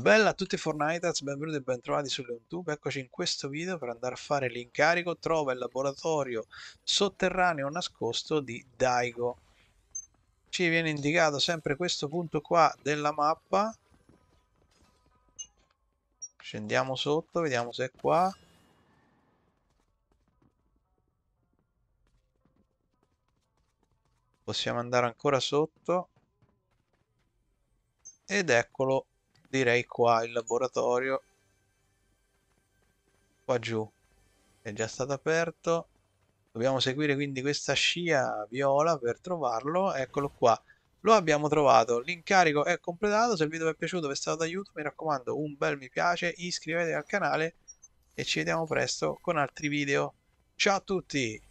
Bella a tutti Fortniters, benvenuti e bentrovati su YouTube, eccoci in questo video per andare a fare l'incarico Trova il laboratorio sotterraneo nascosto di Daigo Ci viene indicato sempre questo punto qua della mappa Scendiamo sotto, vediamo se è qua Possiamo andare ancora sotto Ed eccolo direi qua il laboratorio qua giù è già stato aperto dobbiamo seguire quindi questa scia viola per trovarlo eccolo qua lo abbiamo trovato l'incarico è completato se il video vi è piaciuto vi è stato d'aiuto mi raccomando un bel mi piace iscrivetevi al canale e ci vediamo presto con altri video ciao a tutti